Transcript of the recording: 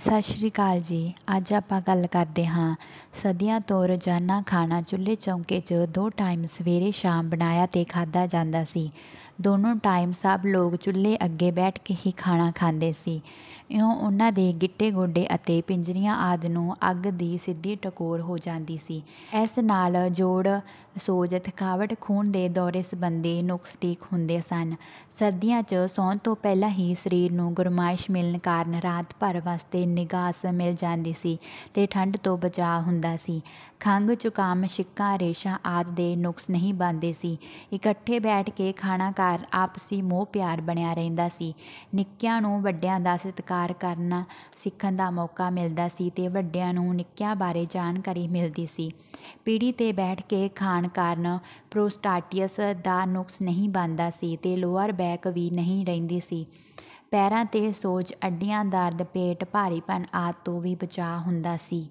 ਸਤਿ ਸ਼੍ਰੀ ਅਕਾਲ ਜੀ ਅੱਜ ਆਪਾਂ ਗੱਲ ਕਰਦੇ ਹਾਂ ਸਦੀਆਂ ਤੋਂ ਰੋਜ਼ਾਨਾ ਖਾਣਾ ਚੁੱਲ੍ਹੇ ਚੌਂਕੇ 'ਚ ਦੋ ਟਾਈਮ ਸਵੇਰੇ ਸ਼ਾਮ ਬਣਾਇਆ ਤੇ ਖਾਦਾ ਜਾਂਦਾ ਸੀ ਦੋਨੋਂ ਟਾਈਮ ਸਭ ਲੋਕ ਚੁੱਲ੍ਹੇ ਅੱਗੇ ਬੈਠ ਕੇ ਹੀ ਖਾਣਾ ਖਾਂਦੇ ਸੀ ਇਉਂ ਉਹਨਾਂ ਦੇ ਗਿੱਟੇ ਗੋਡੇ ਅਤੇ ਪਿੰਜਰੀਆਂ ਆਦ ਨੂੰ ਅੱਗ ਦੀ ਸਿੱਧੀ ਟਕੋਰ ਹੋ ਜਾਂਦੀ ਸੀ ਇਸ ਨਾਲ ਜੋੜ ਸੋਜ ਥਕਾਵਟ ਖੂਨ ਦੇ ਦੌਰੇ ਸੰਬੰਧੀ ਨੁਕਸ ਠੀਕ ਹੁੰਦੇ ਸਨ ਸਰਦੀਆਂ 'ਚ ਸੌਣ ਤੋਂ ਪਹਿਲਾਂ ਹੀ ਸਰੀਰ ਨੂੰ ਗਰਮਾਇਸ਼ ਮਿਲਣ ਕਾਰਨ ਰਾਤ ਭਰ ਵਾਸਤੇ ਨਿਗਾਸ ਮਿਲ ਜਾਂਦੀ ਸੀ ਤੇ ਠੰਡ ਤੋਂ ਬਚਾਅ ਹੁੰਦਾ ਸੀ ਖੰਗ ਚੁਕਾਮ ਸ਼ਿੱਕਾ ਰੇਸ਼ਾ ਆਦ ਦੇ ਨੁਕਸ ਨਹੀਂ ਬੰਦੇ ਸੀ ਇਕੱਠੇ ਬੈਠ ਕੇ ਖਾਣਾ ਘਰ ਆਪਸੀ ਮੋਹ ਪਿਆਰ ਬਣਿਆ ਰਹਿੰਦਾ ਸੀ ਨਿੱਕਿਆਂ ਨੂੰ ਵੱਡਿਆਂ ਦਾ ਸਤਿਕਾਰ ਕਰਨਾ ਸਿੱਖਣ ਦਾ ਮੌਕਾ ਮਿਲਦਾ ਸੀ ਤੇ ਵੱਡਿਆਂ ਨੂੰ ਨਿੱਕਿਆਂ ਬਾਰੇ ਜਾਣਕਾਰੀ ਮਿਲਦੀ ਸੀ ਪੀੜੀ ਤੇ ਬੈਠ ਕੇ ਖਾਣ ਕਾਰਨ ਪ੍ਰੋਸਟਾਟੀਅਸ ਦਾ ਨੁਕਸ ਨਹੀਂ ਬੰਦਾ ਸੀ ਤੇ ਲੋਅਰ ਬੈਕ ਵੀ ਨਹੀਂ ਰਹਿੰਦੀ ਸੀ ਪੈਰਾਂ ਤੇ ਸੋਜ ਅੱਡੀਆਂ ਦਰਦ ਪੇਟ ਭਾਰੀਪਨ ਆਦਿ ਤੋਂ ਵੀ ਬਚਾਅ ਹੁੰਦਾ ਸੀ